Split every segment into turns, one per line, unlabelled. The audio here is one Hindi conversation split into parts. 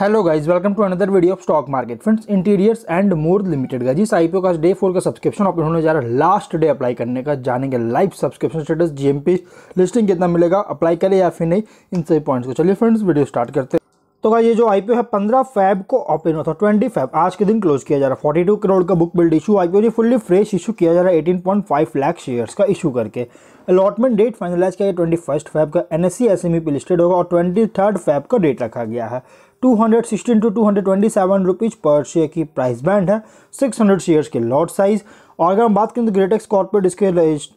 hello guys welcome to another video of stock market friends interiors and more limited का जिस आईपीओ का डे फोर का सब्सक्रिप्शन ओपन होने जा रहा है लास्ट डे अप्लाई करने का जानेंगे live subscription status GMP listing कितना मिलेगा अप्लाई करें या फिर नहीं इन सभी पॉइंट्स को चलिए फ्रेंड्स वीडियो स्टार्ट करते हैं तो ये जो आईपीओ है पंद्रह फैब को ओपन हुआ था ट्वेंटी फैब आज के दिन क्लोज किया जा रहा है फोर्टी टू करोड़ का बुक बिल्ड इशू आईपीओ जी फुल्ली फ्रेश इशू किया जा रहा है eighteen point five lakh shares का इशू करके अलॉटमेंट डेट फाइनलाइज किया गया ट्वेंटी फर्स्ट फैब का N S C S M E P listed होगा और ट्वेंटी थर्ड फैब का डेट रखा गया है two hundred sixteen to two hundred twenty seven rupees per share की प्राइस बैंड है सिक्स हंड्रेड शेयर्स के लॉट साइज़ और अगर हम बात करें तो ग्रेटेक्स कॉर्पोरेट इसके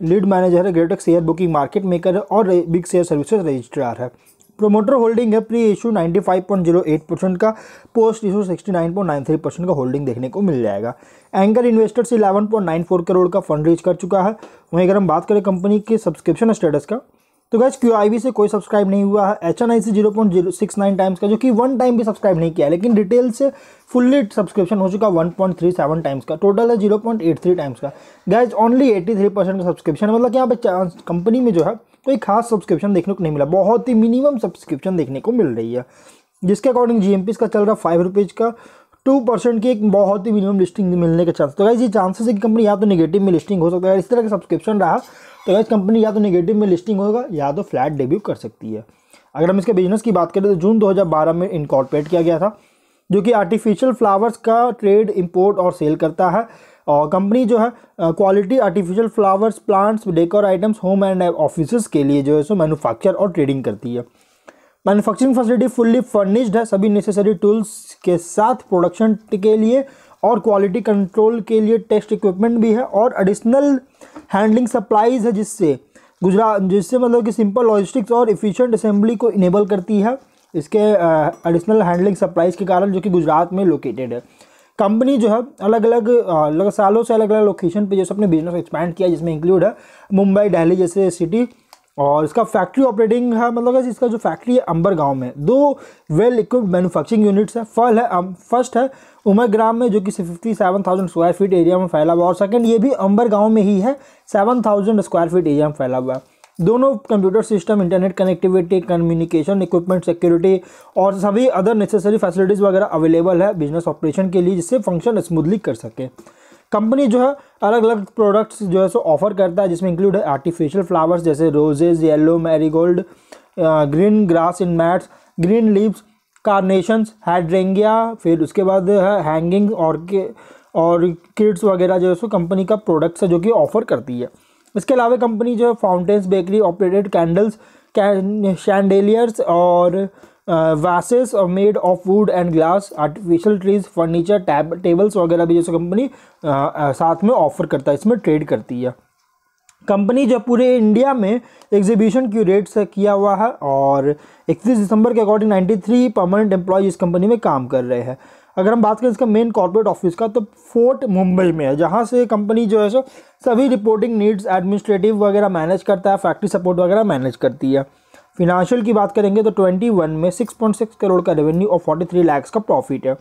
लीड मैनेजर है Gretex share booking market maker है और बिग शेयर सर्विसेज रजिस्ट्रार है प्रोमोटर होल्डिंग है प्री इशू 95.08 परसेंट का पोस्ट इशू 69.93 परसेंट का होल्डिंग देखने को मिल जाएगा एंकर इन्वेस्टर्स 11.94 करोड़ का फंड रीच कर चुका है वहीं अगर हम बात करें कंपनी के सब्सक्रिप्शन स्टेटस का तो गैस क्यू से कोई सब्सक्राइब नहीं हुआ है एच एन आई से zero point zero six nine times का जो कि वन टाइम भी सब्सक्राइब नहीं किया लेकिन डिटेल से फुल्ली सब्सक्रिप्शन हो चुका one point three seven times का टोटल है zero point eight three times का गैस ओनली एट्टी थ्री परसेंट का सब्सक्रिप्शन मतलब यहाँ पे कंपनी में जो है कोई खास सब्सक्रिप्शन देखने को नहीं मिला बहुत ही मिनिमम सब्सक्रिप्शन देखने को मिल रही है जिसके अकॉर्डिंग जी एम पी का चल रहा फाइव रुपीज़ का टू परसेंट की एक बहुत ही मिनिमम लिस्टिंग मिलने के चांस तो गाइज ये चांसेस है कि कंपनी या तो नेगेटिव में लिस्टिंग हो सकता है इस तरह का सब्सक्रिप्शन रहा तो गाइज कंपनी या तो नेगेटिव में लिस्टिंग होगा या तो फ्लैट डेब्यू कर सकती है अगर हम इसके बिजनेस की बात करें तो जून 2012 में इनकॉर्पोरेट किया गया था जो कि आर्टिफिशियल फ्लावर्स का ट्रेड इंपोर्ट और सेल करता है और कंपनी जो है quality artificial flowers plants decor items home and office के लिए जो है सो मैनुफैक्चर और ट्रेडिंग करती है मैनुफैक्चरिंग फैसिलिटी फुल्ली फर्निश्ड है सभी नेसेसरी टूल्स के साथ प्रोडक्शन के लिए और क्वालिटी कंट्रोल के लिए टेस्ट इक्विपमेंट भी है और एडिशनल हैंडलिंग सप्लाईज है जिससे गुजरात जिससे मतलब कि सिंपल लॉजिस्टिक्स और इफ़िशेंट असेंबली को इनेबल करती है इसके एडिशनल हैंडलिंग सप्लाईज के कारण जो कि गुजरात में लोकेटेड है कंपनी जो है अलग अलग अलग सालों से अलग अलग लोकेशन पे जैसे अपने बिजनेस एक्सपैंड किया जिसमें इंक्लूड है मुंबई दिल्ली जैसे सिटी और इसका फैक्ट्री ऑपरेटिंग है मतलब इसका जो फैक्ट्री है अंबर गाँव में दो वेल इक्विप्ड मैनुफैक्चरिंग यूनिट्स है फल है फर्स्ट है उमर ग्राम में जो कि fifty seven thousand square feet area में फैला हुआ और सेकंड ये भी अंबर गाँव में ही है seven thousand square feet area में फैला हुआ है दोनों computer system internet connectivity communication equipment security और सभी अदर नेसेसरी फैसिलिटीज़ वगैरह अवेलेबल है बिजनेस ऑपरेशन के लिए जिससे फंक्शन स्मूथली कर सके कंपनी जो है अलग अलग प्रोडक्ट्स जो है सो ऑफर करता है जिसमें इंक्लूड है आर्टिफिशियल फ्लावर्स जैसे roses yellow marigold green grass in mats green leaves carnations hydrangea फिर उसके बाद है हैंगिंग और के और किड्स वगैरह जो है सो कंपनी का प्रोडक्ट्स है जो कि ऑफर करती है इसके अलावा कंपनी जो है fountains bakery operated candles chandeliers और वासेस और made of wood and glass artificial trees furniture tab tables वगैरह भी जैसे कंपनी साथ में ऑफर करता है इसमें ट्रेड करती है कंपनी जो पूरे इंडिया में एग्जीबिशन क्यूरेट से किया हुआ है और इकतीस दिसंबर के अकॉर्डिंग 93 परमानेंट एम्प्लॉय इस कंपनी में काम कर रहे हैं अगर हम बात करें इसका मेन कॉर्पोरेट ऑफिस का तो फोर्ट मुंबई में है जहाँ से कंपनी जो है सो सभी रिपोर्टिंग नीड्स एडमिनिस्ट्रेटिव वगैरह मैनेज करता है फैक्ट्री सपोर्ट वगैरह मैनेज करती है फिनांशियल की बात करेंगे तो 21 में 6.6 करोड़ का रेवेन्यू और 43 लैक्स का प्रॉफिट है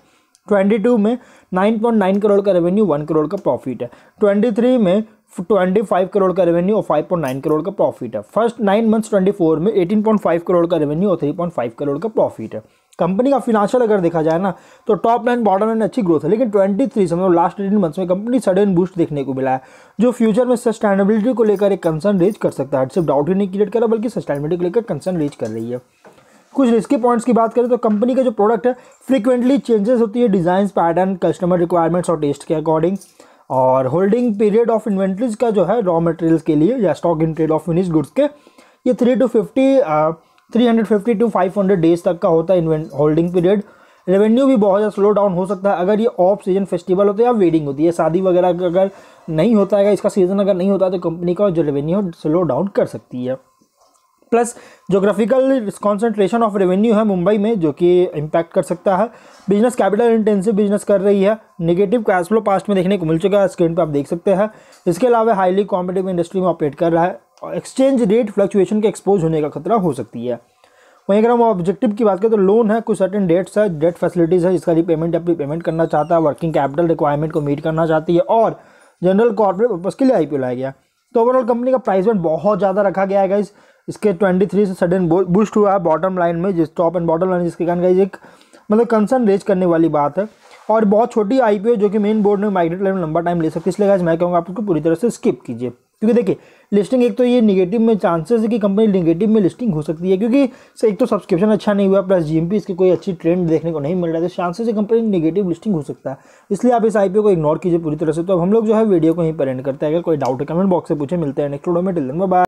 22 में 9.9 करोड़ का रेवेन्यू 1 करोड़ का प्रॉफिट है 23 में 25 करोड़ का रेवेन्यू और 5.9 करोड़ का प्रॉफिट है फर्स्ट नाइन मंथ्स 24 में 18.5 करोड़ का रेवेन्यू और 3.5 करोड़ का प्रॉफिट है कंपनी का फिनांशियल अगर देखा जाए ना तो टॉप लाइन बॉटम लाइन अच्छी ग्रोथ है लेकिन 23 समझो लास्ट एटीन मंथ्स में कंपनी सडन बूस्ट देखने को मिला है जो फ्यूचर में सस्टेनेबिलिटी को लेकर एक कंसर्न रेज कर सकता है सिर्फ डाउट ही नहीं क्रिएट कर रहा बल्कि सस्टेनेबिलिटी को लेकर कंसर्न रेज कर रही है कुछ रिस्की पॉइंट्स की बात करें तो कंपनी का जो प्रोडक्ट है फ्रीक्वेंटली चेंजेस होती है डिज़ाइन पैटर्न कस्टमर रिक्वायरमेंट्स और टेस्ट के अकॉर्डिंग और होल्डिंग पीरियड ऑफ इन्वेंट्रीज का जो है रॉ मटेरियल्स के लिए या stock in trade of finish goods के ये three two fifty 350 to 500 days तक का होता है होल्डिंग पीरियड रेवेन्यू भी बहुत ज़्यादा स्लो डाउन हो सकता है अगर ये ऑफ सीजन फेस्टिवल होता है या वेडिंग होती है शादी वगैरह का अगर नहीं होता है इसका सीज़न अगर नहीं होता है तो कंपनी का जो रेवेन्यू है स्लो डाउन कर सकती है plus geographical concentration of revenue है मुंबई में जो कि इम्पैक्ट कर सकता है बिजनेस कैपिटल इंटेंसिव बिजनेस कर रही है नेगेटिव कैश फ्लो पास्ट में देखने को मिल चुका है स्क्रीन पर आप देख सकते हैं इसके अलावा हाईली कॉम्पिटिव इंडस्ट्री में ऑपरेट कर रहा है एक्सचेंज रेट फ्लक्चुएशन के एक्सपोज होने का खतरा हो सकती है वहीं अगर हम ऑब्जेक्टिव की बात करें तो लोन है कुछ सर्टेन डेट्स है डेट फैसिलिटीज़ है इसका रिपेमेंट आप रिपेमेंट करना चाहता है वर्किंग कैपिटल रिक्वायरमेंट को मीट करना चाहती है और जनरल कॉर्पोरेट पर्पज़ के लिए आई लाया गया तो ओवरऑल कंपनी का प्राइस बैंड बहुत ज़्यादा रखा गया है इस इसके थ्री से सडन बूस्ट हुआ है बॉटम लाइन में जिस टॉप एंड बॉटम लाइन जिसके कारण एक मतलब कंसर्न रेज करने वाली बात है और बहुत छोटी आई जो कि मेन बोर्ड में माइग्रेट लेवल लंबा टाइम ले सकती है इसलिए मैं कहूँगा आप उसको पूरी तरह से स्किप कीजिए क्योंकि देखिए लिस्टिंग एक तो ये निगेटिव में चांसेस है कि कंपनी निगेटिव में लिस्टिंग हो सकती है क्योंकि एक तो सब्सक्रिप्शन अच्छा नहीं हुआ प्लस जीएमपी इसके कोई अच्छी ट्रेंड देखने को नहीं मिल रहा है तो चांसेस है कंपनी निगेटिव लिस्टिंग हो सकता है इसलिए आप इस आईपीओ को इग्नोर कीजिए पूरी तरह से तो अब हम लोग जो है वीडियो को यहीं पर एंड करते हैं अगर कोई डाउट है कमेंट बॉक्स से पूछे मिलते हैं नेक्स्ट वीडियो में टिल बाय